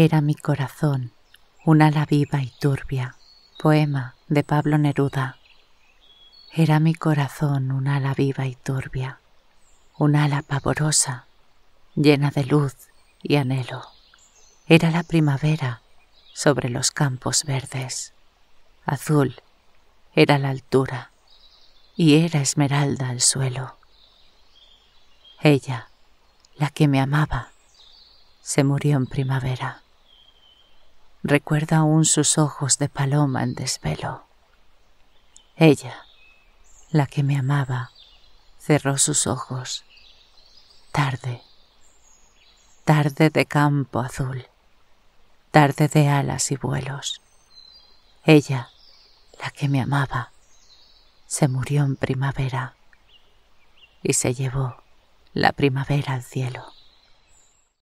Era mi corazón, un ala viva y turbia. Poema de Pablo Neruda. Era mi corazón un ala viva y turbia, un ala pavorosa, llena de luz y anhelo. Era la primavera sobre los campos verdes. Azul era la altura y era esmeralda el suelo. Ella, la que me amaba, se murió en primavera. Recuerda aún sus ojos de paloma en desvelo. Ella, la que me amaba, cerró sus ojos. Tarde. Tarde de campo azul. Tarde de alas y vuelos. Ella, la que me amaba, se murió en primavera y se llevó la primavera al cielo.